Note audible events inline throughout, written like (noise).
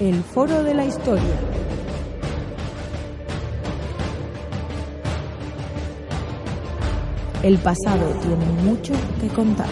El Foro de la Historia. El pasado tiene mucho que contar.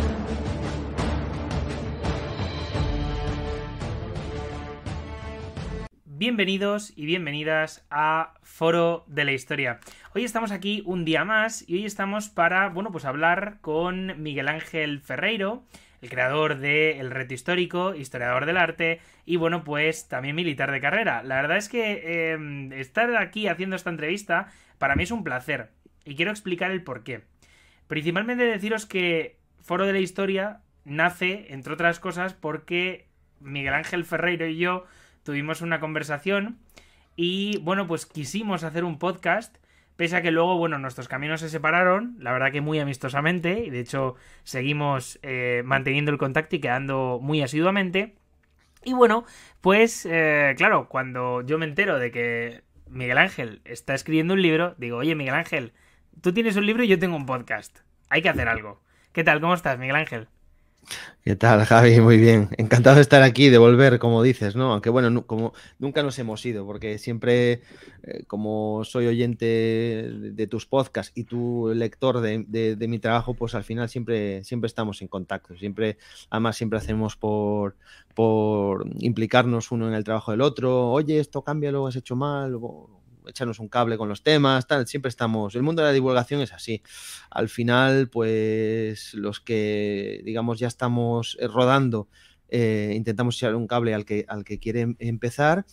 Bienvenidos y bienvenidas a Foro de la Historia. Hoy estamos aquí un día más y hoy estamos para, bueno, pues hablar con Miguel Ángel Ferreiro, el creador de El Reto Histórico, historiador del arte y bueno, pues también militar de carrera. La verdad es que em, estar aquí haciendo esta entrevista para mí es un placer y quiero explicar el por qué. Principalmente deciros que Foro de la Historia nace, entre otras cosas, porque Miguel Ángel Ferreiro y yo tuvimos una conversación y bueno, pues quisimos hacer un podcast Pese a que luego, bueno, nuestros caminos se separaron, la verdad que muy amistosamente, y de hecho seguimos eh, manteniendo el contacto y quedando muy asiduamente. Y bueno, pues eh, claro, cuando yo me entero de que Miguel Ángel está escribiendo un libro, digo, oye Miguel Ángel, tú tienes un libro y yo tengo un podcast, hay que hacer algo. ¿Qué tal? ¿Cómo estás, Miguel Ángel? ¿Qué tal, Javi? Muy bien. Encantado de estar aquí, de volver, como dices, ¿no? Aunque bueno, como nunca nos hemos ido, porque siempre, eh, como soy oyente de, tus podcasts y tu lector de, mi trabajo, pues al final siempre, siempre estamos en contacto. Siempre, además, siempre hacemos por, por implicarnos uno en el trabajo del otro. Oye, esto cambia, lo has hecho mal. O, echarnos un cable con los temas, tal, siempre estamos, el mundo de la divulgación es así. Al final, pues los que, digamos, ya estamos eh, rodando, eh, intentamos echar un cable al que, al que quiere em, empezar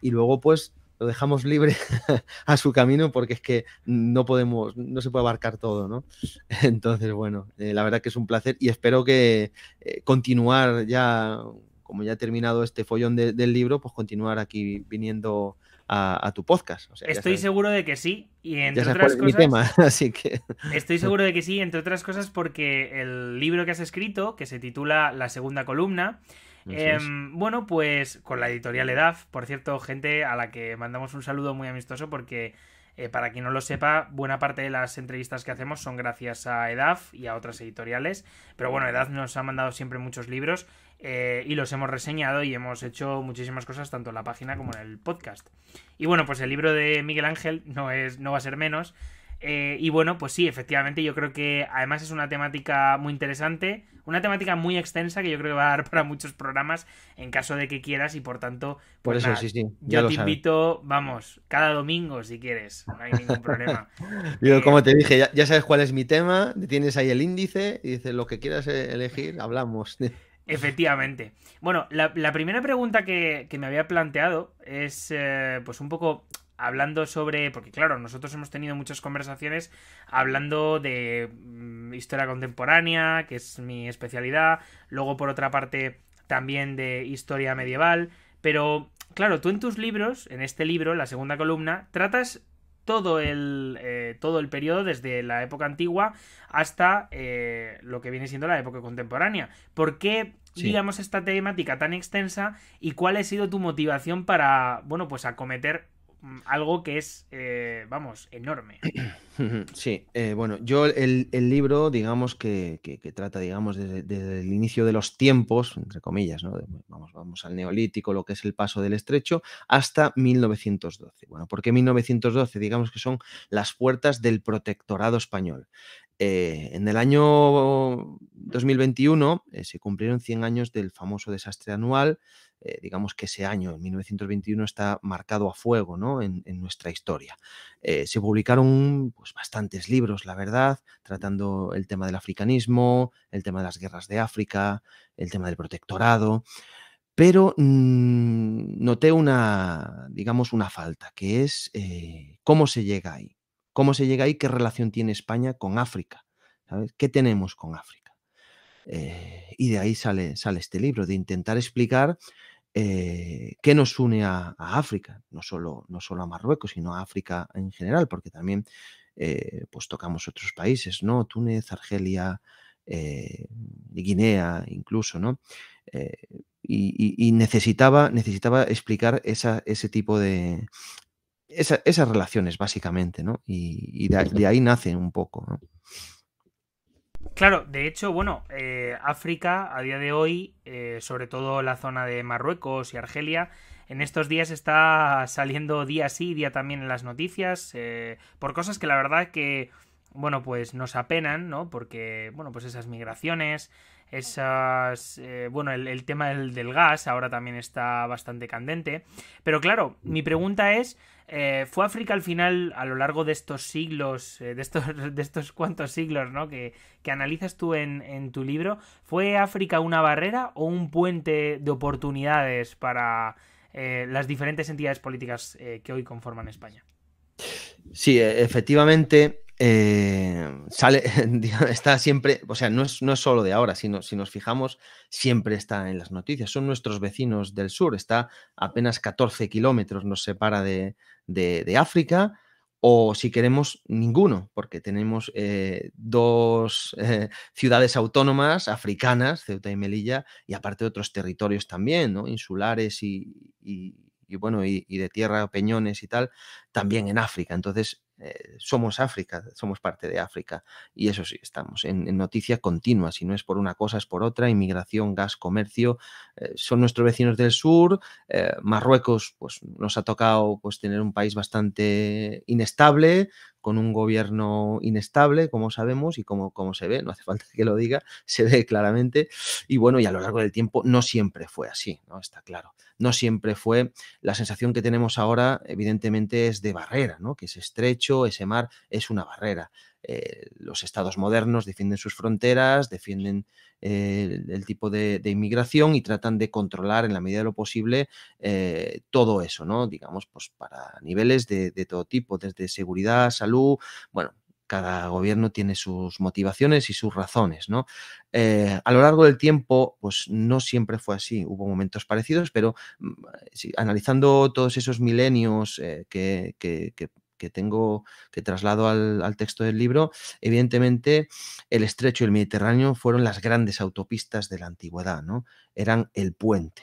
y luego, pues, lo dejamos libre (laughs) a su camino porque es que no podemos, no se puede abarcar todo, ¿no? (laughs) Entonces, bueno, eh, la verdad que es un placer y espero que continuar ya, como ya he terminado este follón del libro, pues continuar aquí viniendo a, tu podcast. estoy seguro de que sí. Y entre otras cosas. (laughs) Estoy seguro de que sí, entre otras cosas, porque el libro que has escrito, que se titula La segunda columna. Em, bueno, pues con la editorial EDAF, por cierto, gente a la que mandamos un saludo muy amistoso porque eh, para quien no lo sepa, buena parte de las entrevistas que hacemos son gracias a EDAF y a otras editoriales. Pero bueno, EDAF nos ha mandado siempre muchos libros. Eh, y los hemos reseñado y hemos hecho muchísimas cosas tanto en la página como en el podcast. Y bueno, pues el libro de Miguel Ángel no, es, no va a ser menos. Eh, y bueno, pues sí, efectivamente, yo creo que además es una temática muy interesante, una temática muy extensa que yo creo que va a dar para muchos programas en caso de que quieras y por tanto, pues por eso, sí, sí, yo te invito, vamos, cada domingo si quieres, no hay ningún problema. yo, (laughs) eh, como te dije, ya, sabes cuál es mi tema, tienes ahí el índice y dices lo que quieras elegir, hablamos. (laughs) Efectivamente. Bueno, la, primera pregunta que, me había planteado es, eh, pues un poco hablando sobre, porque claro, nosotros hemos tenido muchas conversaciones hablando de mm, historia contemporánea, que es mi especialidad, luego por otra parte también de historia medieval, pero claro, tú en tus libros, en este libro, la segunda columna, tratas todo el, eh, todo el periodo desde la época antigua hasta eh, lo que viene siendo la época contemporánea. ¿Por qué, digamos, esta temática tan extensa y cuál ha sido tu motivación para, bueno, pues acometer Mm, algo que es, eh, vamos, enorme. (clears throat) Sí, eh, bueno, yo el, libro, digamos, que, trata, digamos, desde, el inicio de los tiempos, entre comillas, ¿no? vamos, vamos al neolítico, lo que es el paso del estrecho, hasta 1912. Bueno, ¿por qué 1912, digamos que son las puertas del protectorado español. Eh, en el año 2021 eh, se cumplieron 100 años del famoso desastre anual. Eh, digamos que ese año, en 1921, está marcado a fuego ¿no? en, nuestra historia. se publicaron pues, bastantes libros, la verdad, tratando el tema del africanismo, el tema de las guerras de África, el tema del protectorado. Pero mm, noté una, digamos, una falta, que es cómo se llega ahí ¿Cómo se llega ahí? ¿Qué relación tiene España con África? ¿Sabes? ¿Qué tenemos con África? Eh, y de ahí sale, sale este libro, de intentar explicar eh, qué nos une a, África, no solo, no solo a Marruecos, sino a África en general, porque también eh, pues tocamos otros países, ¿no? Túnez, Argelia, Guinea, incluso, ¿no? Y, necesitaba, necesitaba explicar ese tipo de, esas relaciones, básicamente, ¿no? Y, de, ahí nacen un poco, ¿no? Claro, de hecho, bueno, eh, África a día de hoy, eh, sobre todo la zona de Marruecos y Argelia, en estos días está saliendo día sí, día también en las noticias, eh, por cosas que la verdad que, bueno, pues nos apenan, ¿no? Porque, bueno, pues esas migraciones, esas... bueno, el, tema del gas ahora también está bastante candente. Pero claro, mi pregunta es... Eh, fue África al final, a lo largo de estos siglos, eh, de, estos, (laughs) de estos cuantos siglos, ¿no? Que, analizas tú en, tu libro, ¿fue África una barrera o un puente de oportunidades para eh, las diferentes entidades políticas que hoy conforman España? Sí, e-, efectivamente, eh, sale, (laughs) está siempre, o sea, no es, no es solo de ahora, sino si nos fijamos, siempre está en las noticias. Son nuestros vecinos del sur, está apenas 14 kilómetros nos separa de, de, África, o si queremos, ninguno, porque tenemos eh, dos eh, ciudades autónomas africanas, Ceuta y Melilla, y aparte otros territorios también, ¿no? Insulares y, y bueno, y, y, de tierra, peñones y tal, también en África. Entonces, eh, somos África, somos parte de África. Y eso sí, estamos en, noticia continua. Si no es por una cosa, es por otra. Inmigración, gas, comercio. Eh, son nuestros vecinos del sur. Eh, Marruecos, pues nos ha tocado pues, tener un país bastante inestable, con un gobierno inestable, como sabemos y como, como se ve, no hace falta (laughs) que lo diga, se ve claramente. Y bueno, y a lo largo del tiempo no siempre fue así, ¿no? Está claro. No siempre fue. La sensación que tenemos ahora, evidentemente, es de barrera, ¿no? Que es estrecho, ese mar es una barrera. Eh, los estados modernos defienden sus fronteras, defienden eh, el, tipo de, inmigración y tratan de controlar en la medida de lo posible eh, todo eso, ¿no? Digamos, pues para niveles de, todo tipo, desde seguridad, salud, bueno, cada gobierno tiene sus motivaciones y sus razones, ¿no? a lo largo del tiempo, pues no siempre fue así, hubo momentos parecidos, pero mm, analizando todos esos milenios que, que, que tengo, que traslado al, texto del libro, evidentemente el estrecho y el Mediterráneo fueron las grandes autopistas de la antigüedad, ¿no? Eran el puente,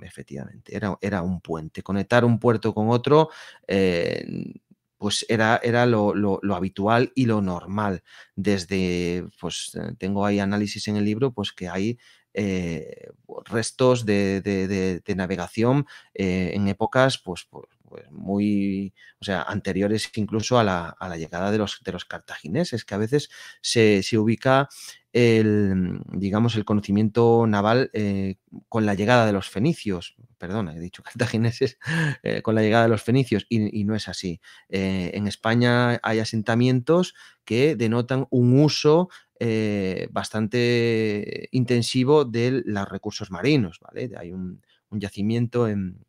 efectivamente, era, era un puente. Conectar un puerto con otro, eh, pues era, era lo, habitual y lo normal. Desde, pues eh, tengo ahí análisis en el libro, pues que hay eh, restos de, navegación en épocas, pues pues muy, o sea, anteriores incluso a la, llegada de los, de los cartagineses, que a veces se, ubica el, digamos, el conocimiento naval eh, con la llegada de los fenicios, perdona, he dicho (laughs) cartagineses, eh, con la llegada de los fenicios, y, no es así. Eh, en España hay asentamientos que denotan un uso bastante intensivo de los recursos marinos, ¿vale? Hay un yacimiento en,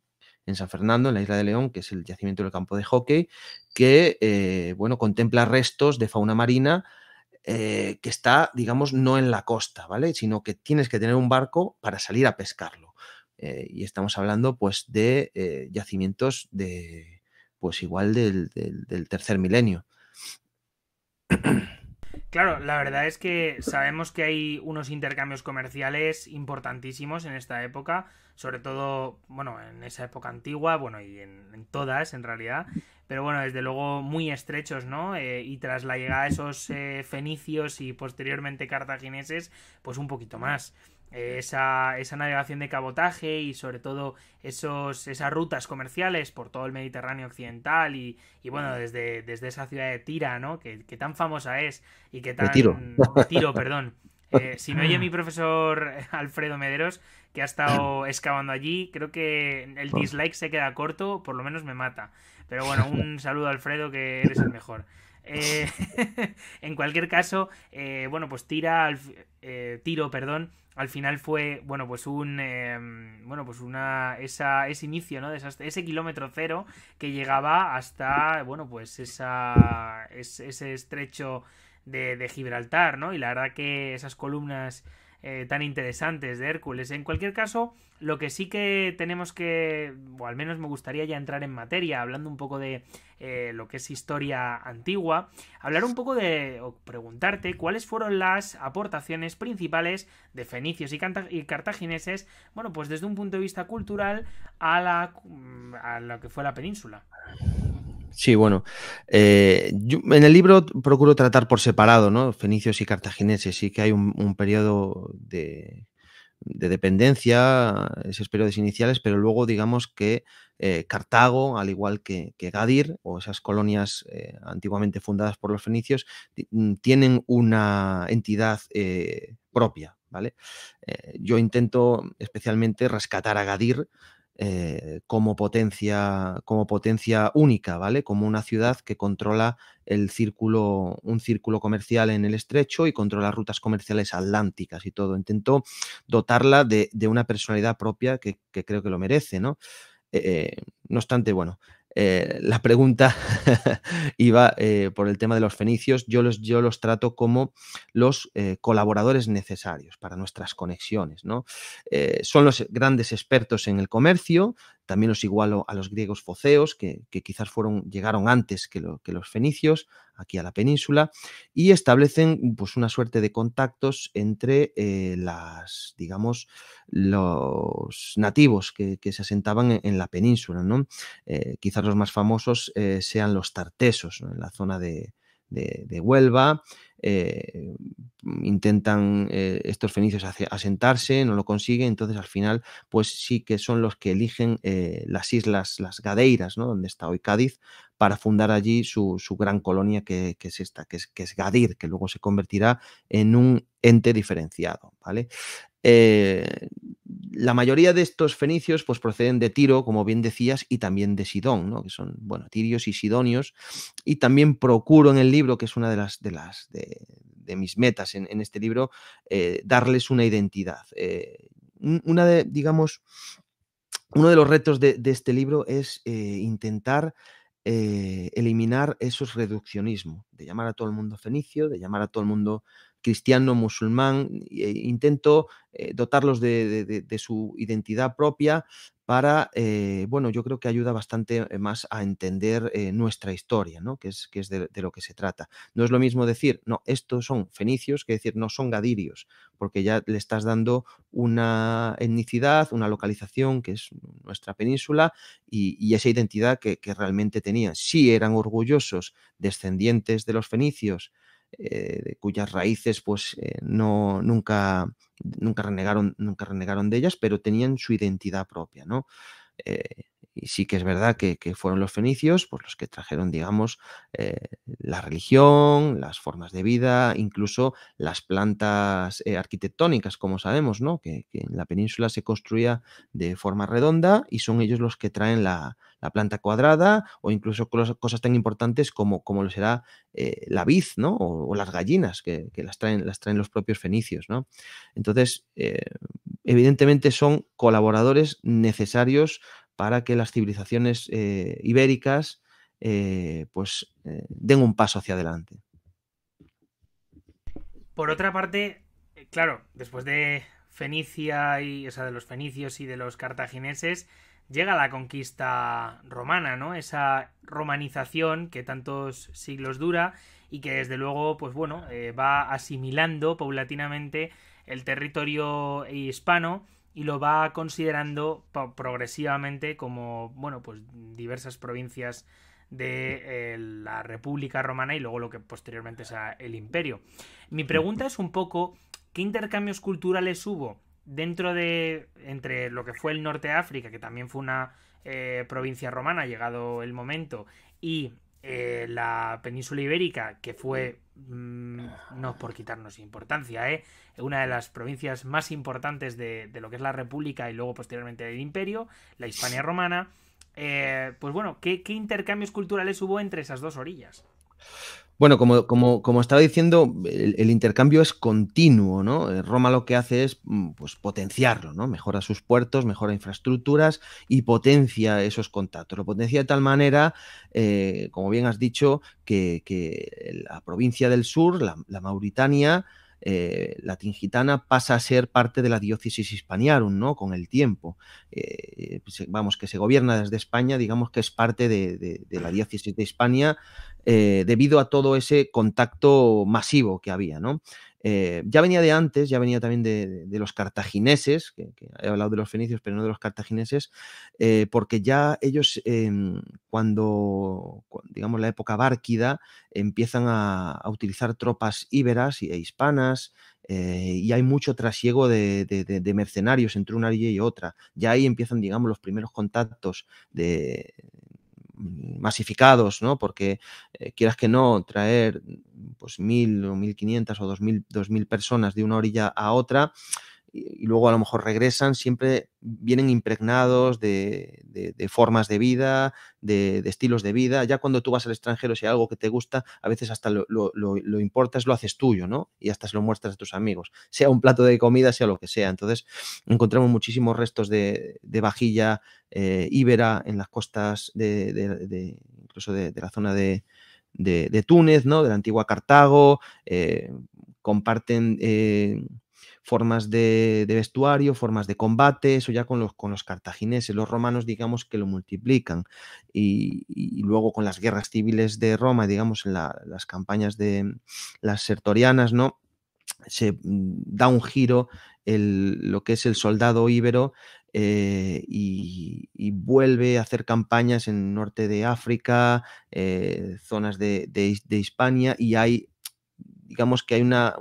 en San Fernando, en la isla de León, que es el yacimiento del campo de hockey, que eh, bueno, contempla restos de fauna marina eh, que está, digamos, no en la costa, ¿vale? Sino que tienes que tener un barco para salir a pescarlo. Eh, y estamos hablando, pues, de yacimientos de, pues, igual del tercer milenio. (clears throat) Claro, la verdad es que sabemos que hay unos intercambios comerciales importantísimos en esta época, sobre todo, bueno, en esa época antigua, bueno, y en, todas en realidad, pero bueno, desde luego muy estrechos, ¿no? Eh, y tras la llegada de esos eh, fenicios y posteriormente cartagineses, pues un poquito más esa, navegación de cabotaje y sobre todo esos, esas rutas comerciales por todo el Mediterráneo Occidental y, bueno, mm. desde, desde esa ciudad de Tira, ¿no? Que, tan famosa es y que tan... tiro. (laughs) perdón. Eh, si me oye mi profesor (laughs) Alfredo Mederos, que ha estado (clears throat) excavando allí, creo que el dislike se queda corto, por lo menos me mata. Pero bueno, un (laughs) saludo a Alfredo, que eres el mejor. Eh, en cualquier caso, eh, bueno, pues tira, tiro, perdón, al final fue, bueno, pues un, em, bueno, pues una, esa, ese inicio, ¿no? De ese kilómetro cero que llegaba hasta, bueno, pues esa, ese estrecho de, de Gibraltar, ¿no? Y la verdad que esas columnas eh, tan interesantes de Hércules. En cualquier caso, lo que sí que tenemos que, o al menos me gustaría ya entrar en materia, hablando un poco de eh, lo que es historia antigua, hablar un poco de, o preguntarte cuáles fueron las aportaciones principales de fenicios y, y cartagineses, bueno, pues desde un punto de vista cultural a, la, mm, a lo que fue la península. Sí, bueno. Eh, en el libro procuro tratar por separado, ¿no? Fenicios y cartagineses. Sí que hay un, periodo de, dependencia, esos periodos iniciales, pero luego digamos que eh, Cartago, al igual que, Gadir, o esas colonias eh, antiguamente fundadas por los fenicios, mm, tienen una entidad propia, ¿vale? yo intento especialmente rescatar a Gadir eh, como, potencia, como potencia única, ¿vale? Como una ciudad que controla el círculo, un círculo comercial en el estrecho y controla rutas comerciales atlánticas y todo. Intentó dotarla de, una personalidad propia que, creo que lo merece, ¿no? Eh, no obstante, bueno, eh, la pregunta (laughs) iba eh, por el tema de los fenicios. Yo los, trato como los eh, colaboradores necesarios para nuestras conexiones. ¿no? son los grandes expertos en el comercio, también los igualo a los griegos foceos, que, quizás fueron, llegaron antes que los fenicios, aquí a la península y establecen pues una suerte de contactos entre eh, las, digamos, los nativos que, se asentaban e-, en, la península, ¿no? Eh, quizás los más famosos eh, sean los tartesos, en la zona de, Huelva, intentan estos fenicios asentarse, no lo consiguen, entonces al final pues sí que son los que eligen las islas, las Gadeiras, ¿no? donde está hoy Cádiz, para fundar allí su, gran colonia que, es esta, que es, Gadir, que luego se convertirá en un ente diferenciado. ¿vale? Eh, la mayoría de estos fenicios pues, proceden de Tiro, como bien decías, y también de Sidón, que son bueno, tirios y sidonios. Y también procuro en el libro, que es una de las de, mis metas en, este libro, eh, darles una identidad. Eh, una de, digamos, uno de los retos de este libro es intentar eh, eliminar esos reduccionismos, de llamar a todo el mundo fenicio, de llamar a todo el mundo cristiano, musulmán, eh, intento eh, dotarlos de, su identidad propia, para, eh, bueno, yo creo que ayuda bastante eh, más a entender eh, nuestra historia, ¿no? que es, es de, lo que se trata. No es lo mismo decir, no, estos son fenicios que decir, no son gadirios, porque ya le estás dando una etnicidad, una localización que es nuestra península y, esa identidad que, que realmente tenían. Sí eran orgullosos descendientes de los fenicios eh, de cuyas raíces pues eh, no, nunca, nunca, renegaron, nunca renegaron de ellas, pero tenían su identidad propia, ¿no? Eh, y sí que es verdad que, fueron los fenicios pues, los que trajeron, digamos, eh, la religión, las formas de vida, incluso las plantas eh, arquitectónicas, como sabemos, ¿no? Que, en la península se construía de forma redonda y son ellos los que traen la, planta cuadrada o incluso cosas tan importantes como, como lo será eh, la vid, ¿no? O, las gallinas que, las, traen, las traen los propios fenicios, Entonces, evidentemente son colaboradores necesarios para que las civilizaciones eh, ibéricas eh, pues, eh, den un paso hacia adelante. Por otra parte, claro, después de Fenicia y, o de los fenicios y de los cartagineses, llega la conquista romana, ¿no? Esa romanización que tantos siglos dura y que desde luego, pues bueno, va asimilando paulatinamente el territorio hispano y lo va considerando progresivamente como, bueno, pues diversas provincias de eh, la República Romana y luego lo que posteriormente sea el Imperio. Mi pregunta es un poco, ¿qué intercambios culturales hubo dentro de, entre lo que fue el Norte de África, que también fue una eh, provincia romana, llegado el momento, y eh, la península ibérica, que fue, mm. Mm, no por quitarnos importancia, eh, una de las provincias más importantes de, lo que es la República y luego posteriormente del Imperio, la Hispania romana, eh, pues bueno, ¿qué intercambios culturales hubo entre esas dos orillas? Bueno, como, como, estaba diciendo, el, intercambio es continuo, ¿no? Eh, Roma lo que hace es mm, pues, potenciarlo, ¿no? Mejora sus puertos, mejora infraestructuras y potencia esos contactos. Lo potencia de tal manera, eh, como bien has dicho, que, que la provincia del sur, la Mauritania, eh, la tingitana pasa a ser parte de la diócesis hispaniarum, ¿no? Con el tiempo. Eh, pues, eh, vamos, que se gobierna desde España, digamos que es parte de, la diócesis de España debido a todo ese contacto masivo que había, ¿no? Eh, ya venía de antes, ya venía también de, los cartagineses, que, he hablado de los fenicios, pero no de los cartagineses, eh, porque ya ellos, em, cuando, digamos, la época bárquida, empiezan a, utilizar tropas íberas e hispanas, eh, y hay mucho trasiego de, mercenarios entre una área y otra. Ya ahí empiezan, digamos, los primeros contactos de, Mm, masificados, ¿no? Porque eh, quieras que no, traer pues mil o mil quinientas o dos mil, dos mil personas de una orilla a otra, y, luego a lo mejor regresan, siempre vienen impregnados de, formas de vida, de, estilos de vida. Ya cuando tú vas al extranjero, si hay algo que te gusta, a veces hasta lo, importas, lo haces tuyo, ¿no? Y hasta se lo muestras a tus amigos, sea un plato de comida, sea lo que sea. Entonces, encontramos muchísimos restos de, vajilla eh, íbera en las costas de, incluso de, la zona de, Túnez, ¿no? de la antigua Cartago, eh, comparten eh, formas de, vestuario, formas de combate, eso ya con los, con los cartagineses, los romanos digamos que lo multiplican y, luego con las guerras civiles de Roma, digamos en las campañas de las sertorianas, ¿no? se mm, da un giro el, lo que es el soldado íbero eh, y, vuelve a hacer campañas en norte de África, eh, zonas de, de, Hispania, y hay, digamos que hay una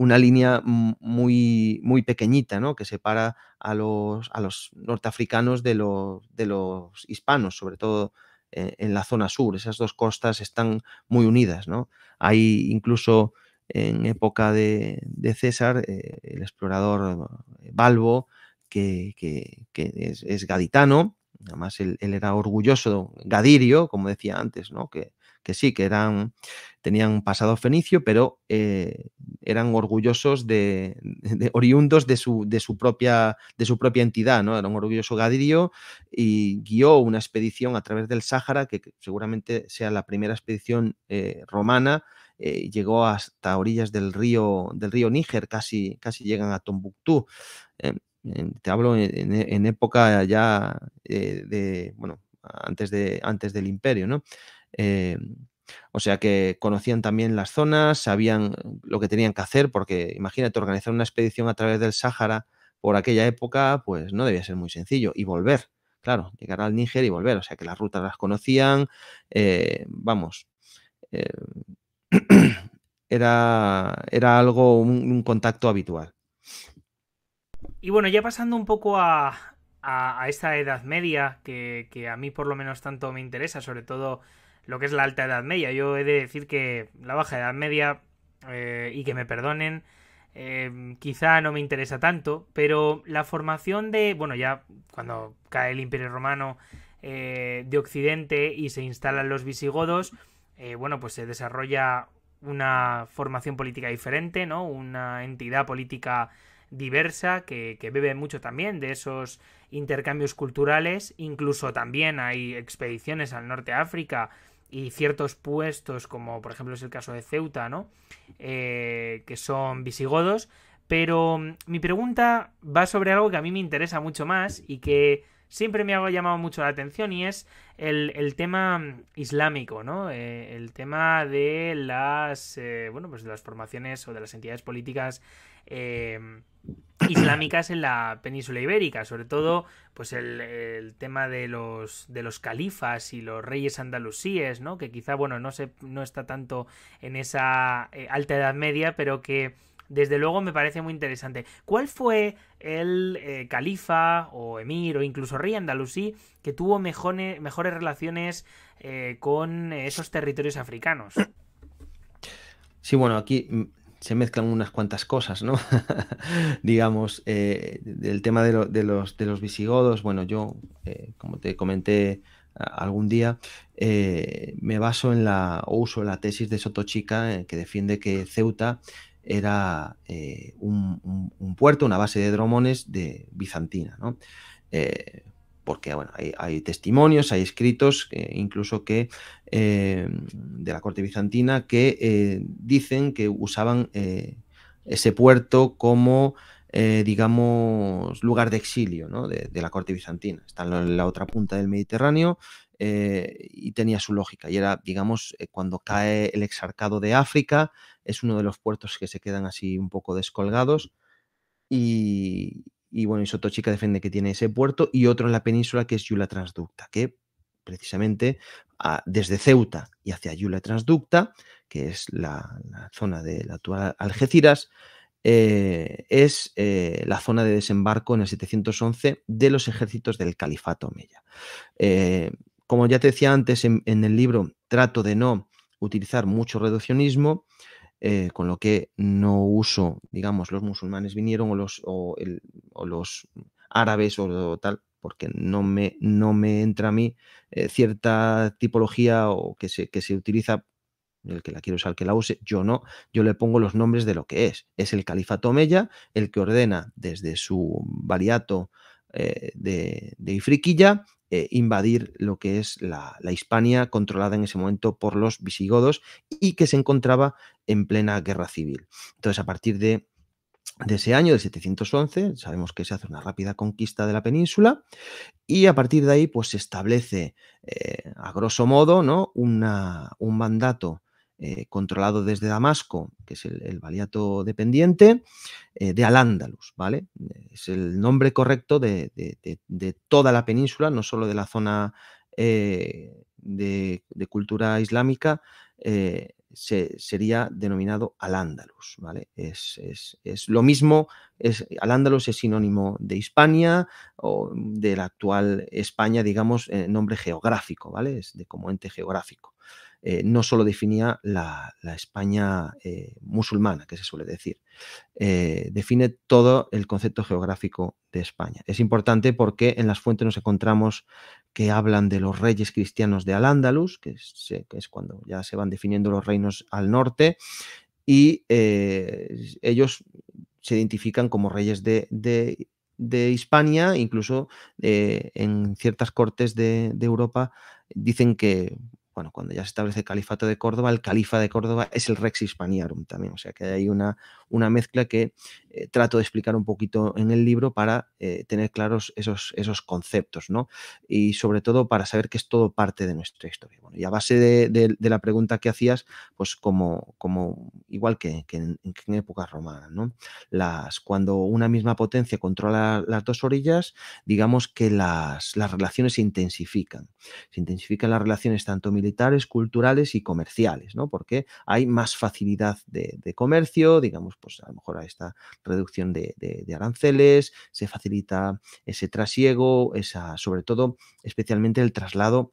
una línea muy, muy pequeñita, ¿no? Que separa a los, a los norteafricanos de los, de los hispanos, sobre todo eh, en la zona sur. Esas dos costas están muy unidas, ¿no? Hay incluso en época de, César, eh, el explorador Balbo, que, es, gaditano, además él, él, era orgulloso, gadirio, como decía antes, ¿no? que que sí, que eran, tenían un pasado fenicio, pero eh, eran orgullosos (laughs) de, oriundos de su, de su, propia, de su propia entidad, ¿no? Era un orgulloso gadirio y guió una expedición a través del Sáhara, que seguramente sea la primera expedición eh, romana eh, llegó hasta orillas del río, del río Níger, casi, casi llegan a Tombuctú. te hablo en, época ya de, bueno, antes, de, antes del imperio, ¿no? Eh, o sea que conocían también las zonas, sabían lo que tenían que hacer, porque imagínate organizar una expedición a través del Sáhara por aquella época, pues no debía ser muy sencillo. Y volver, claro, llegar al Níger y volver. O sea que las rutas las conocían, eh, vamos. Eh, (clears throat) era, era, algo, un, contacto habitual. Y bueno, ya pasando un poco a, esta Edad Media, que, que a mí por lo menos tanto me interesa, sobre todo lo que es la alta edad media. Yo he de decir que la baja edad media, eh, y que me perdonen, eh, quizá no me interesa tanto, pero la formación de, bueno, ya cuando cae el imperio romano eh, de Occidente y se instalan los visigodos, bueno, pues se desarrolla una formación política diferente, ¿no? Una entidad política diversa que, que bebe mucho también de esos intercambios culturales, incluso también hay expediciones al norte de África, y ciertos puestos, como por ejemplo es el caso de Ceuta, ¿no? Eh, que son visigodos. Pero mm, mi pregunta va sobre algo que a mí me interesa mucho más y que siempre me ha llamado mucho la atención y es el, tema mm, islámico, ¿no? Eh, el tema de las, eh, bueno, pues de las formaciones o de las entidades políticas eh, islámicas en la península ibérica, sobre todo pues el, tema de los de los califas y los reyes andalusíes, ¿no? Que quizá bueno, no se no está tanto en esa eh, alta edad media, pero que desde luego me parece muy interesante. ¿Cuál fue el eh, califa o emir o incluso rey andalusí que tuvo mejores relaciones eh, con esos territorios africanos? Sí, bueno, aquí se mezclan unas cuantas cosas, ¿no? (laughs) Digamos, eh, del tema de, los, de los visigodos, bueno, yo, eh, como te comenté algún día, eh, me baso en la, o uso la tesis de Sotochica, que defiende que Ceuta era un, puerto, una base de dromones de bizantina, ¿no? porque hay, testimonios, hay escritos, eh, incluso que eh, de la corte bizantina, que eh, dicen que usaban ese puerto como digamos, lugar de exilio de, la corte bizantina. Está en la otra punta del Mediterráneo y tenía su lógica. Y era, digamos, cuando cae el exarcado de África, es uno de los puertos que se quedan así un poco descolgados. Y, y bueno, y Sotochica defiende que tiene ese puerto y otro en la península que es Yula Transducta, que precisamente ah, desde Ceuta y hacia Yula Transducta, que es la, zona de la actual Algeciras, eh, es eh, la zona de desembarco en el 711 de los ejércitos del Califato Omeya. Eh, como ya te decía antes en, el libro, trato de no utilizar mucho reduccionismo, eh, con lo que no uso, digamos, los musulmanes vinieron o los, o los árabes o, tal, porque no me, no me entra a mí eh, cierta tipología o que se, que se utiliza el que la quiero usar, el que la use, yo no, yo le pongo los nombres de lo que es. Es el califato Omeya el que ordena desde su variato eh, de, de Ifriquilla eh, invadir lo que es la, Hispania controlada en ese momento por los visigodos y que se encontraba en plena guerra civil. Entonces, a partir de, ese año, de 711, sabemos que se hace una rápida conquista de la península y a partir de ahí pues, se establece, eh, a grosso modo, ¿no? Una, un mandato eh, controlado desde Damasco, que es el, el valiato dependiente, eh, de Al-Ándalus, ¿vale? Es el nombre correcto de, toda la península, no solo de la zona eh, de, cultura islámica, sería denominado Al-Ándalus, ¿vale? Es, lo mismo, es, Al-Ándalus es sinónimo de Hispania o de la actual España, digamos, nombre geográfico, ¿vale? Es de como ente geográfico. Eh, no solo definía la, España eh, musulmana, que se suele decir, eh, define todo el concepto geográfico de España. Es importante porque en las fuentes nos encontramos que hablan de los reyes cristianos de al que, es cuando ya se van definiendo los reinos al norte, y ellos se identifican como reyes de, España. Hispania, incluso en ciertas cortes de, Europa dicen que bueno, cuando ya se establece el califato de Córdoba, el califa de Córdoba es el Rex Hispaniarum también, o sea que hay una, una mezcla que eh, trato de explicar un poquito en el libro para eh, tener claros esos, esos conceptos, ¿no? Y sobre todo para saber que es todo parte de nuestra historia. Bueno, y a base de, la pregunta que hacías, pues como, como igual que, en, época en, ¿no? Las, cuando una misma potencia controla las dos orillas, digamos que las, las relaciones se intensifican. Se intensifican las relaciones tanto militares militares, culturales y comerciales, ¿no? Porque hay más facilidad de, comercio, digamos, pues a lo mejor a esta reducción de, aranceles, se facilita ese trasiego, esa, sobre todo, especialmente el traslado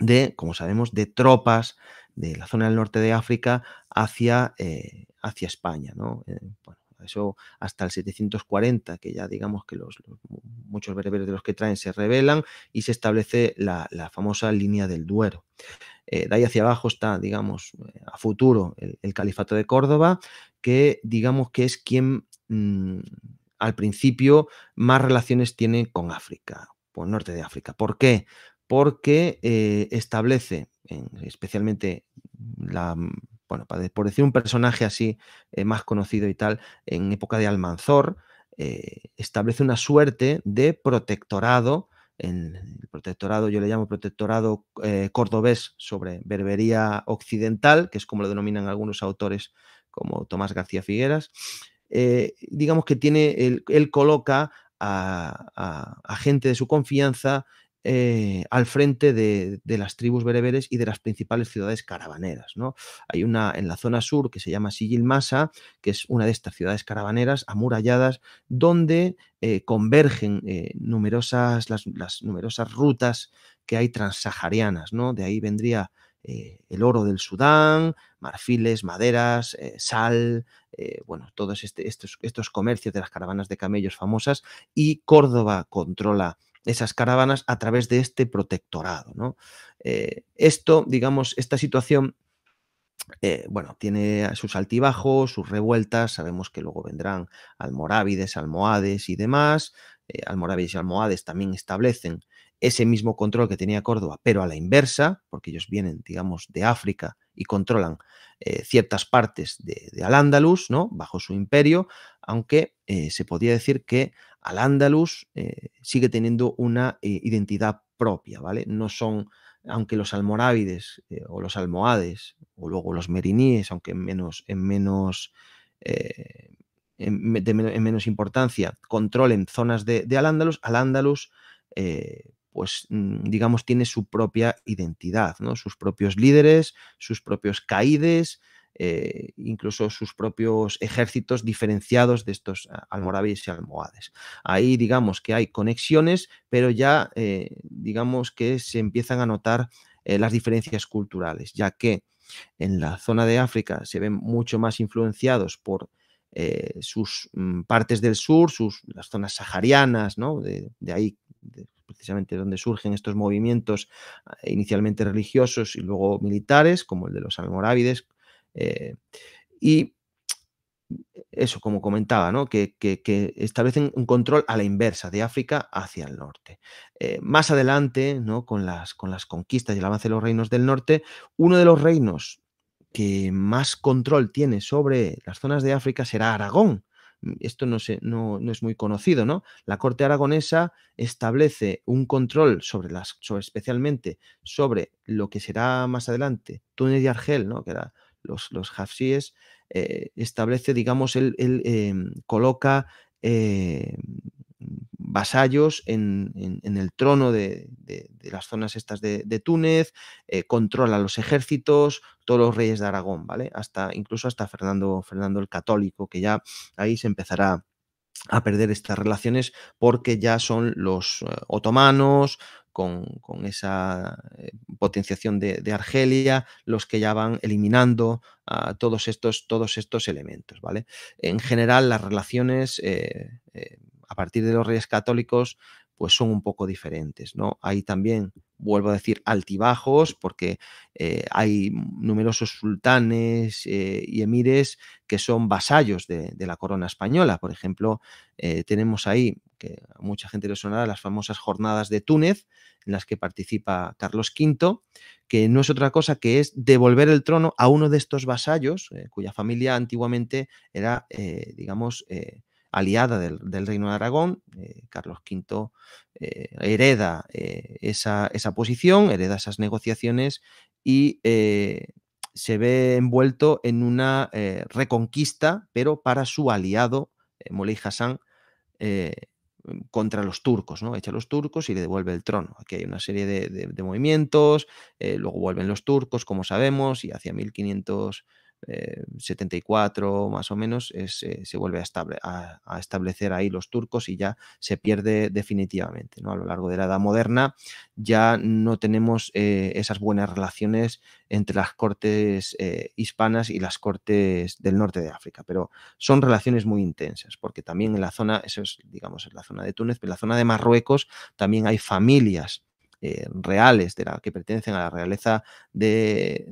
de, como sabemos, de tropas de la zona del norte de África hacia, eh, hacia España, ¿no? Eh, eso hasta el 740, que ya digamos que los, muchos bereberes de los que traen se rebelan y se establece la, famosa línea del Duero. Eh, de ahí hacia abajo está, digamos, eh, a futuro el, califato de Córdoba, que digamos que es quien mm, al principio más relaciones tiene con África, con norte de África. ¿Por qué? Porque eh, establece, especialmente la bueno, por decir un personaje así eh, más conocido y tal, en época de Almanzor, eh, establece una suerte de protectorado, el protectorado, yo le llamo protectorado eh, cordobés sobre Berbería Occidental, que es como lo denominan algunos autores como Tomás García Figueras, digamos que tiene, él, coloca a gente de su confianza eh, al frente de, las tribus bereberes y de las principales ciudades caravaneras. ¿no? Hay una en la zona sur que se llama Sigilmasa, que es una de estas ciudades caravaneras amuralladas, donde eh, convergen eh, numerosas, las, numerosas rutas que hay transsaharianas ¿no? De ahí vendría el oro del Sudán, marfiles, maderas, sal, bueno, todos este, estos, estos, comercios de las caravanas de camellos famosas y Córdoba controla esas caravanas a través de este protectorado. Eh, esto, digamos, esta situación, eh, bueno, tiene sus altibajos, sus revueltas, sabemos que luego vendrán almorávides, almohades y demás. Eh, almorávides y almohades también establecen ese mismo control que tenía Córdoba, pero a la inversa, porque ellos vienen, digamos, de África y controlan ciertas partes de, Al-Ándalus, ¿no? Bajo su imperio, aunque se podría decir que al eh, sigue teniendo una eh, identidad propia, ¿vale? No son, aunque los almorávides eh, o los almohades o luego los meriníes, aunque en menos, en menos, menos importancia, controlen zonas de, de al al pues mm, digamos tiene su propia identidad, ¿no? Sus propios líderes, sus propios caídes, eh, incluso sus propios ejércitos diferenciados de estos almorávides y almohades. Ahí digamos que hay conexiones, pero ya eh, digamos que se empiezan a notar eh, las diferencias culturales, ya que en la zona de África se ven mucho más influenciados por sus mm, partes del sur, sus, las zonas saharianas, ¿no? de, ahí precisamente donde surgen estos movimientos inicialmente religiosos y luego militares, como el de los almorávides, eh, y eso, como comentaba, ¿no? que, establecen un control a la inversa, de África hacia el norte. Eh, más adelante, ¿no? con, las, con las conquistas y el avance de los reinos del norte, uno de los reinos que más control tiene sobre las zonas de África será Aragón. Mm, esto no, sé no, no es muy conocido, ¿no? La corte aragonesa establece un control sobre las, especialmente sobre lo que será más adelante Túnez y Argel, ¿no? Que era los, los hafsíes, eh, establece, digamos, él, em, coloca eh, vasallos en, el trono de, las zonas estas de, Túnez, eh, controla los ejércitos, todos los reyes de Aragón, ¿vale? Hasta, incluso hasta Fernando, Fernando el Católico, que ya ahí se empezará a perder estas relaciones porque ya son los eh, otomanos, con, esa eh, potenciación de, Argelia, los que ya van eliminando a todos, estos, todos estos elementos. ¿vale? En general, las relaciones eh, a partir de los reyes católicos pues son un poco diferentes, ¿no? Hay también, vuelvo a decir, altibajos, porque eh, hay numerosos sultanes eh, y emires que son vasallos de, la corona española. Por ejemplo, eh, tenemos ahí, que a mucha gente le sonará, las famosas jornadas de Túnez, en las que participa Carlos V, que no es otra cosa que es devolver el trono a uno de estos vasallos, cuya familia antiguamente era, digamos, aliada del, Reino de Aragón. Eh, Carlos V eh, hereda eh, esa, posición, hereda esas negociaciones y se ve envuelto en una reconquista, pero para su aliado, Moley Hassan, contra los turcos, ¿no? Echa a los turcos y le devuelve el trono. Aquí hay una serie de, movimientos, luego vuelven los turcos, como sabemos, y hacia 1500, 74 eh, más o menos, eh, se vuelve a, estable, a, establecer ahí los turcos y ya se pierde definitivamente. ¿no? A lo largo de la Edad Moderna ya no tenemos eh, esas buenas relaciones entre las cortes hispanas y las cortes del norte de África, pero son relaciones muy intensas, porque también en la zona, eso es, digamos, en la zona de Túnez, pero en la zona de Marruecos también hay familias reales, de la que pertenecen a la realeza de,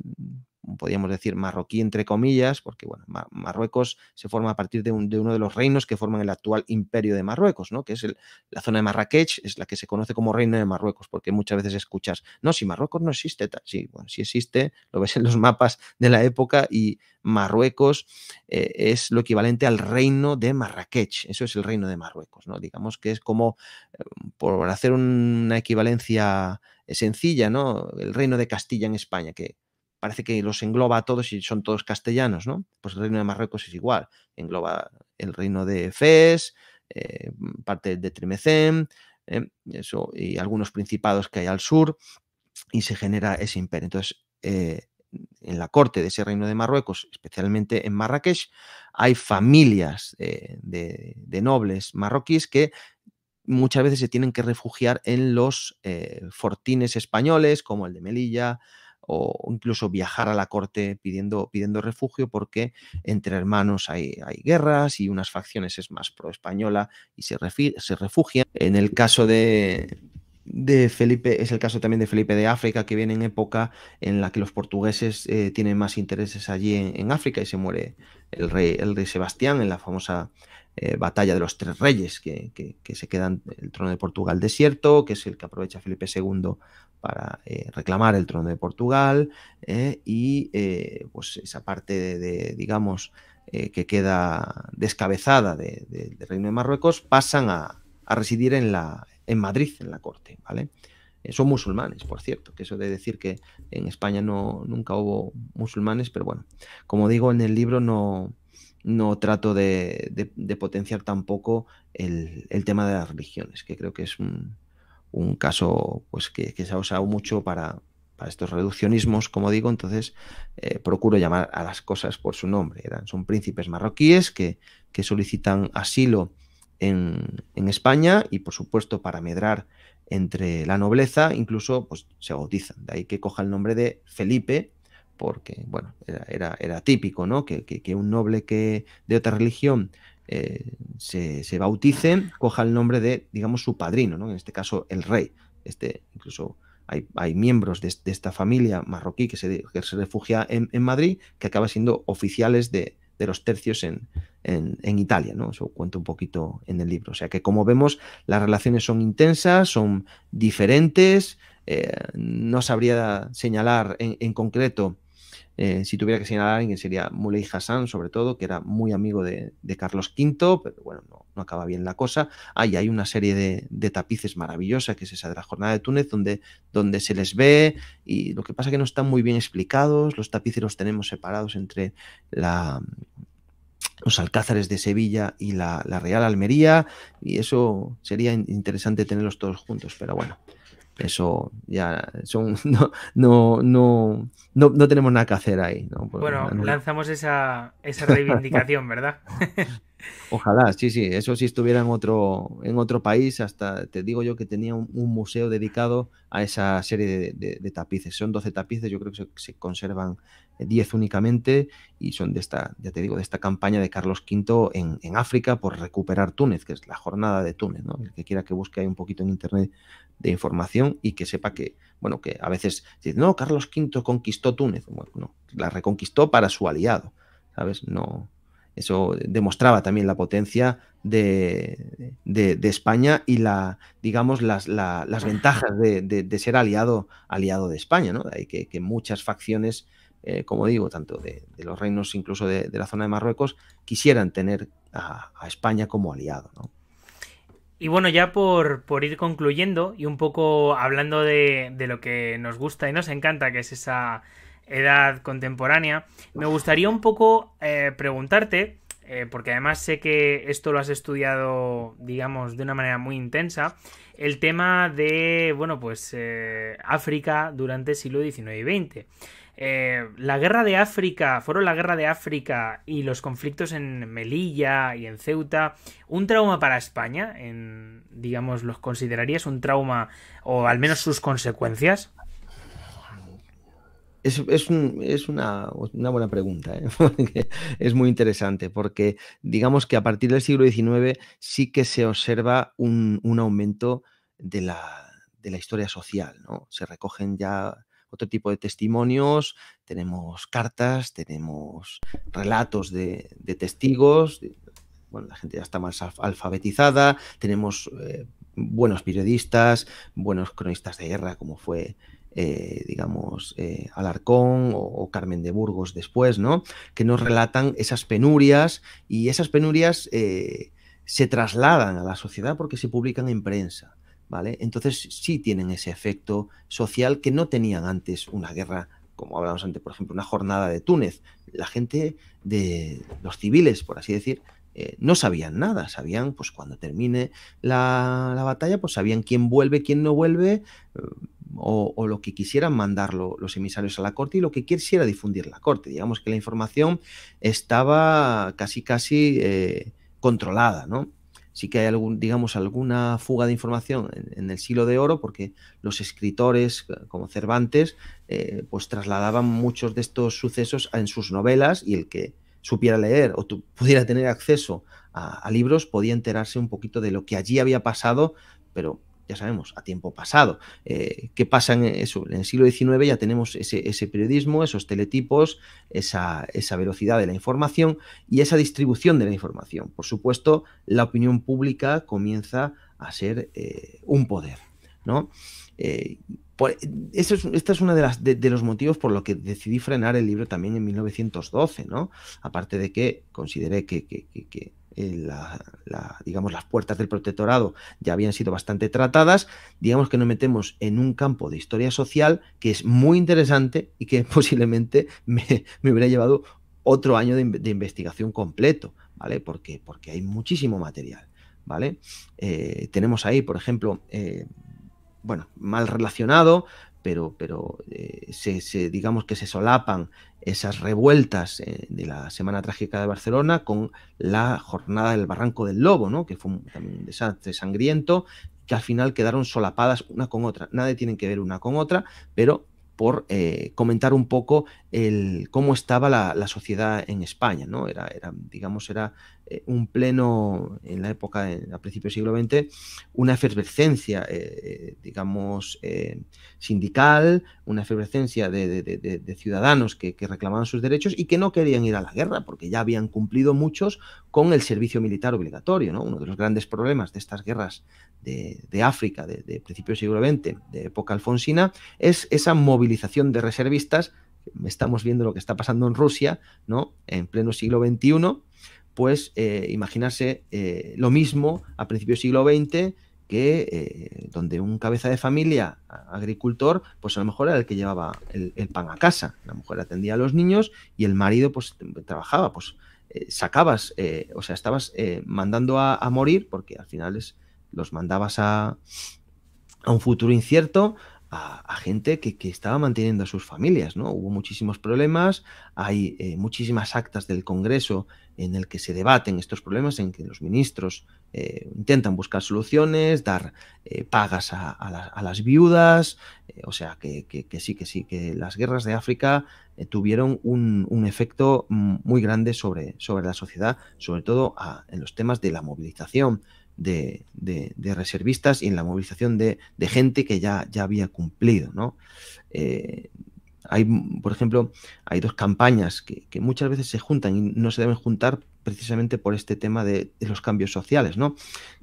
podríamos decir, marroquí, entre comillas, porque bueno, Marruecos se forma a partir de, uno de los reinos que forman el actual imperio de Marruecos, ¿no? que es la zona de Marrakech, es la que se conoce como reino de Marruecos, porque muchas veces escuchas, no, si Marruecos no existe, sí, bueno, si existe, lo ves en los mapas de la época y Marruecos eh, es lo equivalente al reino de Marrakech, eso es el reino de Marruecos, ¿no? digamos que es como, eh, por hacer una equivalencia sencilla, ¿no? El reino de Castilla en España, que parece que los engloba a todos y son todos castellanos, ¿no? Pues el reino de Marruecos es igual, engloba el reino de Fes, eh, parte de Trimecén, eh, eso, y algunos principados que hay al sur, y se genera ese imperio. Entonces, eh, en la corte de ese reino de Marruecos, especialmente en Marrakech, hay familias de, nobles marroquíes que muchas veces se tienen que refugiar en los fortines españoles, como el de Melilla, o incluso viajar a la corte pidiendo, pidiendo refugio porque entre hermanos hay, hay guerras y unas facciones es más pro-española y se, se refugian. En el caso de, Felipe, es el caso también de Felipe de África, que viene en época en la que los portugueses eh, tienen más intereses allí en, África y se muere el rey, el rey Sebastián en la famosa eh, batalla de los tres reyes que, se quedan el trono de Portugal desierto, que es el que aprovecha Felipe II para eh, reclamar el trono de Portugal eh, y pues esa parte de, digamos, que queda descabezada del reino de Marruecos pasan a, residir en, la, en Madrid, en la corte, ¿vale? son musulmanes, por cierto, que eso de decir que en España no, nunca hubo musulmanes, pero bueno, como digo, en el libro no, no trato de, potenciar tampoco el, tema de las religiones, que creo que es un, caso pues, que, se ha usado mucho para, estos reduccionismos, como digo, entonces eh, procuro llamar a las cosas por su nombre. Eran, son príncipes marroquíes que, que solicitan asilo en, España y, por supuesto, para medrar entre la nobleza, incluso pues, se bautizan. De ahí que coja el nombre de Felipe, porque, bueno, era, era, típico, Que, un noble que de otra religión eh, se, se, bautice, coja el nombre de, digamos, su padrino, En este caso, el rey. Este, incluso hay, miembros de, esta familia marroquí que se, se refugia en, en, Madrid, que acaba siendo oficiales de, los tercios en, Italia, ¿no? Eso cuento un poquito en el libro. O sea que, como vemos, las relaciones son intensas, son diferentes. Eh, no sabría señalar en concreto eh, si tuviera que señalar a alguien sería Muley Hassan, sobre todo, que era muy amigo de, Carlos V, pero bueno, no, acaba bien la cosa. Ah, hay una serie de, tapices maravillosa, que es esa de la Jornada de Túnez, donde, donde se les ve y lo que pasa es que no están muy bien explicados, los tapices los tenemos separados entre la, los alcázares de Sevilla y la Real Almería, y eso sería interesante tenerlos todos juntos, pero bueno eso ya son (laughs) no, no, no, no, tenemos nada que hacer ahí. Bueno, lanzamos esa, esa reivindicación, ¿verdad? (laughs) Ojalá, sí, sí. Eso si estuviera en otro, en otro país, hasta te digo yo que tenía un, museo dedicado a esa serie de, tapices. Son 12 tapices, yo creo que se, conservan 10 eh, únicamente y son de esta, ya te digo, de esta campaña de Carlos V en, África por recuperar Túnez, que es la jornada de Túnez, ¿no? El que quiera que busque ahí un poquito en internet de información y que sepa que, bueno, que a veces dice, no, Carlos V conquistó Túnez. Bueno, no, la reconquistó para su aliado, ¿sabes? No, eso demostraba también la potencia de, España y la, digamos, las, las ventajas de, ser aliado, aliado de España, ¿no? Hay que, muchas facciones, eh, como digo, tanto de, los reinos, incluso de, la zona de Marruecos, quisieran tener a, España como aliado, ¿no? Y bueno, ya por, por, ir concluyendo y un poco hablando de, lo que nos gusta y nos encanta, que es esa, edad contemporánea. Me gustaría un poco eh, preguntarte, eh, porque además sé que esto lo has estudiado, digamos, de una manera muy intensa, el tema de, bueno, pues eh, África durante el siglo XIX y XX. la guerra de África, fueron la guerra de África y los conflictos en Melilla y en Ceuta, un trauma para España, digamos, los considerarías un trauma o al menos sus consecuencias. Es, una, buena pregunta, ¿eh? (laughs) es muy interesante, porque digamos que a partir del siglo XIX sí que se observa un, aumento de la, historia social, ¿no? Se recogen ya otro tipo de testimonios, tenemos cartas, tenemos relatos de, testigos, bueno, la gente ya está más alfabetizada, tenemos eh, buenos periodistas, buenos cronistas de guerra, como fue eh, digamos, eh, Alarcón o, Carmen de Burgos después, ¿no? Que nos relatan esas penurias y esas penurias eh, se trasladan a la sociedad porque se publican en prensa. ¿Vale? Entonces sí tienen ese efecto social que no tenían antes una guerra como hablamos antes, por ejemplo, una jornada de Túnez. La gente de los civiles, por así decir, no sabían nada, sabían, pues cuando termine la, la, batalla, pues sabían quién vuelve, quién no vuelve, o, lo que quisieran mandar los emisarios a la corte y lo que quisiera difundir la corte. Digamos que la información estaba casi casi eh, controlada, ¿no? Sí que hay algún, digamos, alguna fuga de información en, el siglo de oro, porque los escritores eh, como Cervantes, eh, pues trasladaban muchos de estos sucesos en sus novelas y el que supiera leer o pudiera tener acceso a, a libros podía enterarse un poquito de lo que allí había pasado, pero ya sabemos, a tiempo pasado. Eh, ¿Qué pasa en eso? En el siglo XIX ya tenemos ese, periodismo, esos teletipos, esa, velocidad de la información y esa distribución de la información. Por supuesto, la opinión pública comienza a ser eh, un poder, ¿no? Eh, es, este es uno de, las, de, los motivos por lo que decidí frenar el libro también en 1912, ¿no? Aparte de que consideré que, eh, la, digamos, las puertas del protectorado ya habían sido bastante tratadas, digamos que nos metemos en un campo de historia social que es muy interesante y que (laughs) posiblemente me, me hubiera llevado otro año de, investigación completo, ¿vale? Porque, porque hay muchísimo material, ¿vale? Eh, tenemos ahí, por ejemplo, eh, bueno, mal relacionado, pero, pero eh, digamos que se solapan esas revueltas eh, de la Semana Trágica de Barcelona con la jornada del Barranco del Lobo, ¿no? que fue un, desastre sangriento, que al final quedaron solapadas una con otra. nadie tienen que ver una con otra, pero por eh, comentar un poco cómo estaba la, sociedad en España, ¿no? Era, digamos, era eh, un pleno en la época, a principios del siglo XX, una efervescencia, eh, eh, digamos, sindical, una efervescencia de, ciudadanos que, reclamaban sus derechos y que no querían ir a la guerra, porque ya habían cumplido muchos con el servicio militar obligatorio, ¿no? Uno de los grandes problemas de estas guerras de, África, de, principios del siglo XX, de época alfonsina, es esa movilización de reservistas estamos viendo lo que está pasando en Rusia, ¿no? En pleno siglo XXI, pues eh, imaginarse eh, lo mismo a principios del siglo XX que eh, donde un cabeza de familia agricultor, pues a lo mejor era el que llevaba el, pan a casa, la mujer atendía a los niños y el marido pues trabajaba, pues sacabas, o sea, estabas mandando a, morir, porque al final los mandabas a, a un futuro incierto, a, gente que, estaba manteniendo a sus familias, ¿no? Hubo muchísimos problemas, hay eh, muchísimas actas del Congreso en el que se debaten estos problemas, en que los ministros eh, intentan buscar soluciones, dar eh, pagas a, las viudas, o sea, que, que, que, sí, que sí, que las guerras de África tuvieron un, un, efecto mm, muy grande sobre, sobre la sociedad, sobre todo ah, en los temas de la movilización, de, reservistas y en la movilización de, gente que ya, ya había cumplido. ¿no? Eh, hay, por ejemplo, hay dos campañas que, muchas veces se juntan y no se deben juntar precisamente por este tema de, los cambios sociales, ¿no?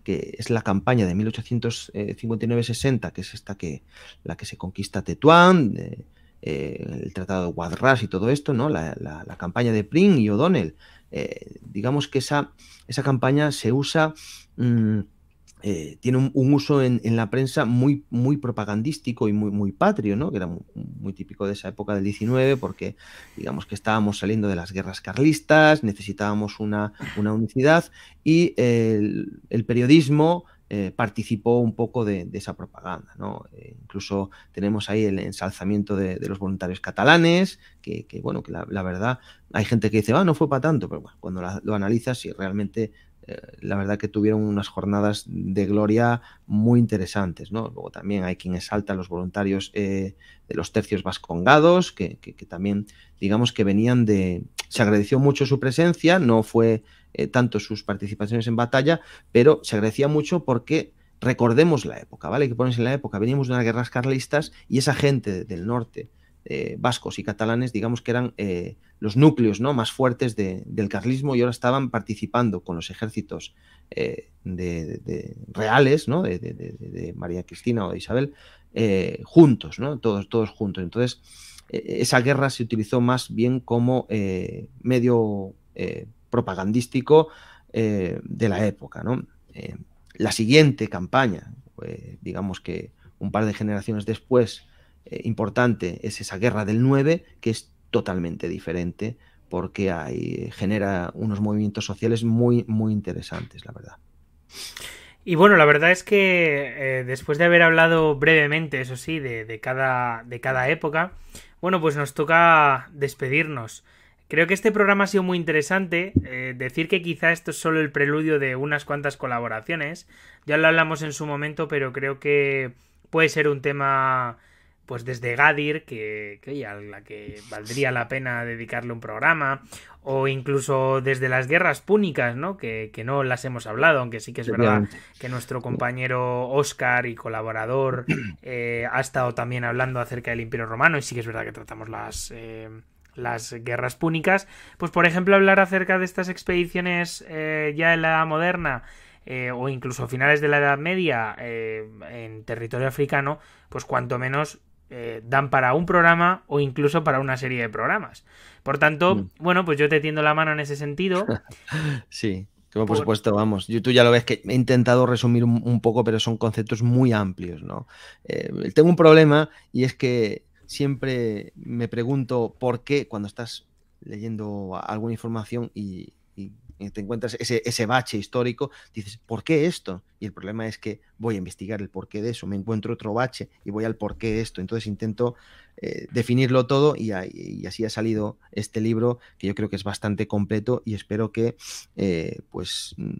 Que es la campaña de 1859-60, que es esta que la que se conquista Tetuán, eh, el Tratado de Guadras y todo esto, ¿no? La, la campaña de Pring y O'Donnell, eh, digamos que esa, esa, campaña se usa, mm, eh, tiene un, uso en, la prensa muy, muy propagandístico y muy, muy patrio, ¿no? que era muy, típico de esa época del 19, porque digamos que estábamos saliendo de las guerras carlistas, necesitábamos una, una unicidad y el, el periodismo eh, participó un poco de, esa propaganda. ¿no? Eh, incluso tenemos ahí el ensalzamiento de, los voluntarios catalanes, que, bueno, que la, verdad, hay gente que dice, ah, no fue para tanto, pero bueno, cuando lo analizas, y realmente eh, la verdad que tuvieron unas jornadas de gloria muy interesantes. ¿no? Luego también hay quien exalta a los voluntarios eh, de los tercios vascongados, que, también, digamos que venían de... Se agradeció mucho su presencia, no fue eh, tanto sus participaciones en batalla, pero se agradecía mucho porque recordemos la época, ¿vale? que ponemos en la época. Veníamos de las guerras carlistas y esa gente del norte eh, vascos y catalanes, digamos que eran eh, los núcleos ¿no? más fuertes del carlismo y ahora estaban participando con los ejércitos eh, de, reales, ¿no? de, María Cristina o de Isabel, juntos, ¿no? todos, todos juntos. Entonces, e, e, esa guerra se utilizó más bien como medio propagandístico de la época. la siguiente campaña, digamos que un par de generaciones después, eh, importante es esa guerra del 9, que es totalmente diferente porque ahí genera unos movimientos sociales muy, muy interesantes, la verdad. Y bueno, la verdad es que eh, después de haber hablado brevemente, eso sí, de, cada, de cada época, bueno, pues nos toca despedirnos. Creo que este programa ha sido muy interesante. Eh, decir que quizá esto es solo el preludio de unas cuantas colaboraciones. Ya lo hablamos en su momento, pero creo que puede ser un tema pues desde Gadir, que, a la que valdría la pena dedicarle un programa, o incluso desde las guerras púnicas, ¿no? Que, no las hemos hablado, aunque sí que es verdad que nuestro compañero Oscar y colaborador (clears throat) eh, ha estado también hablando acerca del Imperio Romano, y sí que es verdad que tratamos las... Eh, las guerras púnicas, pues por ejemplo hablar acerca de estas expediciones eh, ya en la edad moderna o incluso finales de la Edad Media en territorio africano, pues cuanto menos eh, dan para un programa o incluso para una serie de programas. Por tanto, mm. bueno, pues yo te tiendo la mano en ese sentido. (laughs) sí. Como por, supuesto, vamos, yo, tú ya lo ves que he intentado resumir un, poco, pero son conceptos muy amplios, ¿no? Eh, tengo un problema y es que siempre me pregunto por qué cuando estás leyendo alguna información y te encuentras ese, bache histórico, dices, ¿por qué esto? Y el problema es que voy a investigar el porqué de eso, me encuentro otro bache y voy al porqué de esto. Entonces intento eh, definirlo todo y, así ha salido este libro que yo creo que es bastante completo y espero que eh, pues mm,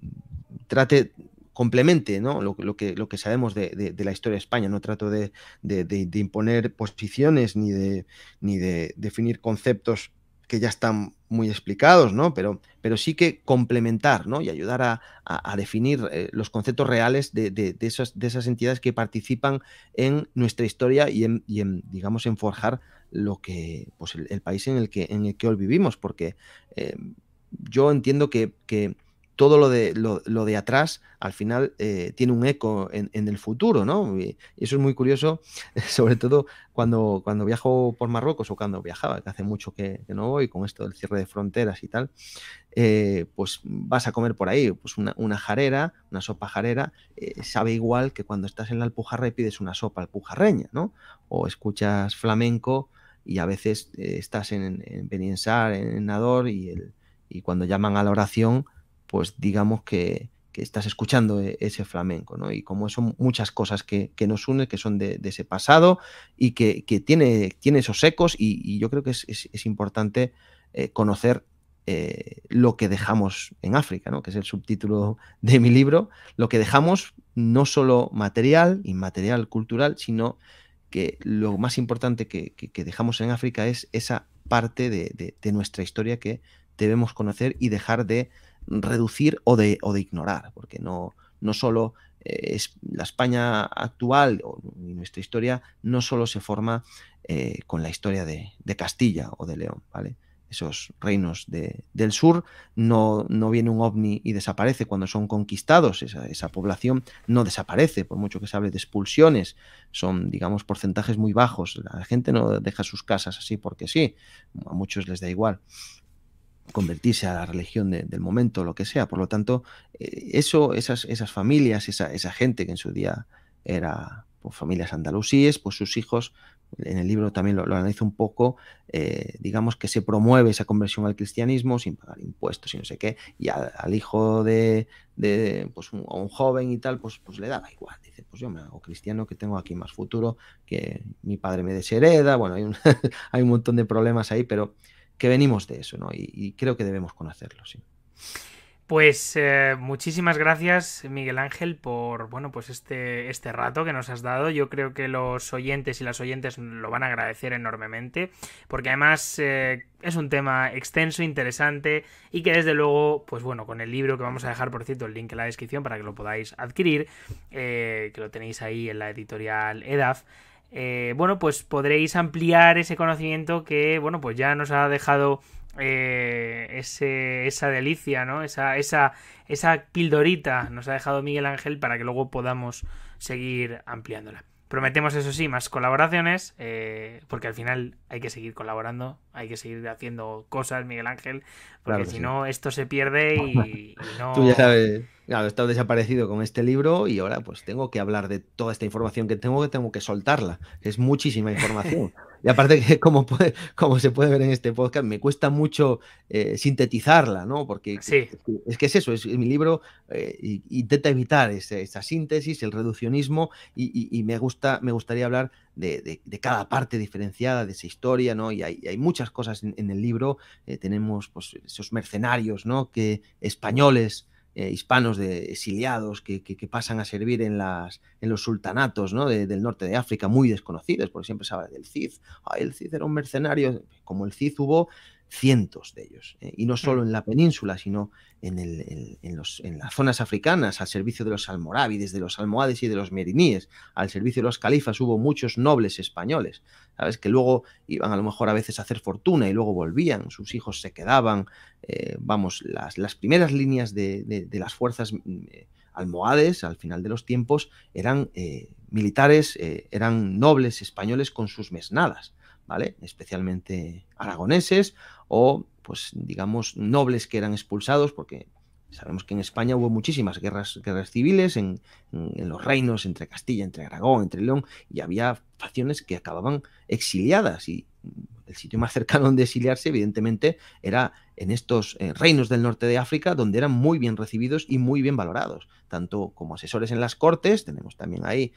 trate complemente ¿no? lo, que, lo que sabemos de, la historia de España. No trato de, de imponer posiciones ni de, ni de definir conceptos que ya están muy explicados, ¿no? Pero, pero sí que complementar, ¿no? Y ayudar a, definir eh, los conceptos reales de, de, de, esas, de, esas, entidades que participan en nuestra historia y en, en digamos, en forjar lo que, pues el, país en el que, en el que hoy vivimos, porque eh, yo entiendo que, que todo lo de, lo, de atrás al final eh, tiene un eco en, el futuro, ¿no? Y, eso es muy curioso, (laughs) sobre todo cuando, cuando viajo por Marruecos o cuando viajaba, que hace mucho que, no voy, con esto del cierre de fronteras y tal, eh, pues vas a comer por ahí, pues una, jarera, una sopa jarera, eh, sabe igual que cuando estás en la Alpujarra y pides una sopa alpujarreña, ¿no? O escuchas flamenco y a veces estás en, en en Nador y, el, y cuando llaman a la oración, pues digamos que, estás escuchando e, ese flamenco, ¿no? Y como son muchas cosas que, nos unen, que son de, ese pasado y que, tiene, esos ecos y, yo creo que es, importante eh, conocer eh, lo que dejamos en África, ¿no? Que es el subtítulo de mi libro, lo que dejamos no solo material, inmaterial, cultural, sino que lo más importante que, dejamos en África es esa parte de nuestra historia que debemos conocer y dejar de reducir o de, o de ignorar, porque no, no solo eh, es, la España actual y nuestra historia no solo se forma eh, con la historia de, Castilla o de León, ¿vale? Esos reinos de, del sur, no, no, viene un ovni y desaparece cuando son conquistados, esa, esa, población no desaparece, por mucho que se hable de expulsiones, son, digamos, porcentajes muy bajos, la gente no deja sus casas así porque sí, a muchos les da igual convertirse a la religión del momento, lo que sea. Por lo tanto, eh, eso, esas, esas familias, esa, gente que en su día era pues, familias andalusíes, pues sus hijos, en el libro también lo, lo analizo un poco, eh, digamos que se promueve esa conversión al cristianismo sin pagar impuestos y no sé qué, y al, hijo de, pues un, joven y tal, pues, pues, le daba igual, dice, pues yo me hago cristiano que tengo aquí más futuro, que mi padre me deshereda, bueno, hay (laughs) hay un montón de problemas ahí, pero que venimos de eso, ¿no? Y, creo que debemos conocerlo, sí. Pues eh, muchísimas gracias, Miguel Ángel, por bueno, pues este, este rato que nos has dado. Yo creo que los oyentes y las oyentes lo van a agradecer enormemente, porque además eh, es un tema extenso, interesante, y que desde luego, pues bueno, con el libro que vamos a dejar, por cierto, el link en la descripción para que lo podáis adquirir, eh, que lo tenéis ahí en la editorial EDAF. Eh, bueno, pues podréis ampliar ese conocimiento que, bueno, pues ya nos ha dejado eh, esa delicia, ¿no? Esa, esa, esa pildorita nos ha dejado Miguel Ángel para que luego podamos seguir ampliándola. Prometemos, eso sí, más colaboraciones, eh, porque al final hay que seguir colaborando hay que seguir haciendo cosas, Miguel Ángel, porque si no, esto se pierde (laughs) y, no. Tú ya sabes, claro, he estado desaparecido con este libro y ahora pues tengo que hablar de toda esta información que tengo, que tengo que soltarla. Es muchísima información. y aparte que como, como se puede ver en este podcast, me cuesta mucho eh, sintetizarla, ¿no? Porque es, que es eso, es, mi libro eh, intenta evitar esa síntesis, el reduccionismo y, y me, gusta, me gustaría hablar de, cada parte diferenciada de esa historia, ¿no? Y hay, muchas cosas en, el libro. Eh, tenemos pues, esos mercenarios, ¿no? Que españoles, eh, hispanos de exiliados que, pasan a servir en, los sultanatos ¿no? del norte de África, muy desconocidos, porque siempre se habla del Cid. el Cid era un mercenario. Como el Cid hubo cientos de ellos. ¿eh? Y no solo mm. en la península, sino en, los, las zonas africanas, al servicio de los almorávides, de los almohades y de los meriníes, al servicio de los califas, hubo muchos nobles españoles, ¿sabes? Que luego iban a lo mejor a veces a hacer fortuna y luego volvían, sus hijos se quedaban, eh, vamos, las, primeras líneas de, las fuerzas mm, eh, almohades, al final de los tiempos, eran militares, eran nobles españoles con sus mesnadas. ¿vale? Especialmente aragoneses o, pues, digamos, nobles que eran expulsados porque Sabemos que en España hubo muchísimas guerras, guerras civiles en, los reinos, entre Castilla, entre Aragón, entre León, y había facciones que acababan exiliadas. Y el sitio más cercano donde exiliarse, evidentemente, era en estos eh, reinos del norte de África, donde eran muy bien recibidos y muy bien valorados, tanto como asesores en las cortes. Tenemos también ahí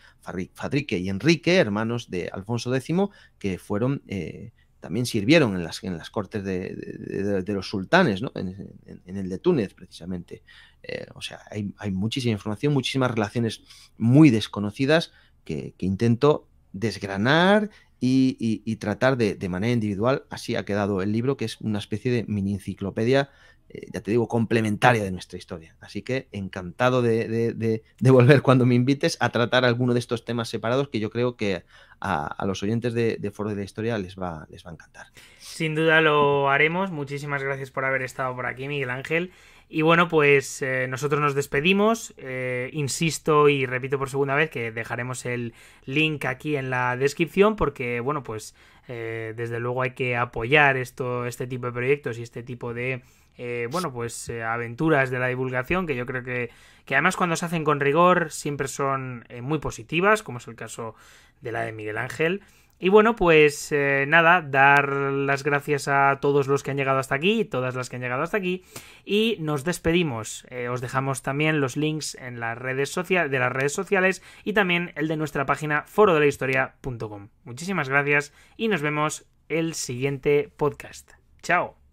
Fadrique y Enrique, hermanos de Alfonso X, que fueron. Eh, también sirvieron en las, en las cortes de, los sultanes, en, el de Túnez precisamente. Eh, o sea, hay, muchísima información, muchísimas relaciones muy desconocidas que, intento desgranar y, y tratar de, manera individual. Así ha quedado el libro, que es una especie de mini enciclopedia eh, ya te digo, complementaria de nuestra historia. Así que encantado de, volver cuando me invites a tratar alguno de estos temas separados que yo creo que a, los oyentes de, Foro de la Historia les va, les va a encantar. Sin duda lo haremos. Muchísimas gracias por haber estado por aquí, Miguel Ángel. Y bueno, pues eh, nosotros nos despedimos. Eh, insisto y repito por segunda vez que dejaremos el link aquí en la descripción porque, bueno, pues desde luego hay que apoyar esto, este tipo de proyectos y este tipo de eh, bueno, pues eh, aventuras de la divulgación que yo creo que, además cuando se hacen con rigor siempre son eh, muy positivas, como es el caso de la de Miguel Ángel. Y bueno, pues nada, dar las gracias a todos los que han llegado hasta aquí, todas las que han llegado hasta aquí, y nos despedimos. os dejamos también los links en las redes sociales de las redes sociales y también el de nuestra página forodelahistoria.com. Muchísimas gracias y nos vemos el siguiente podcast. Chao.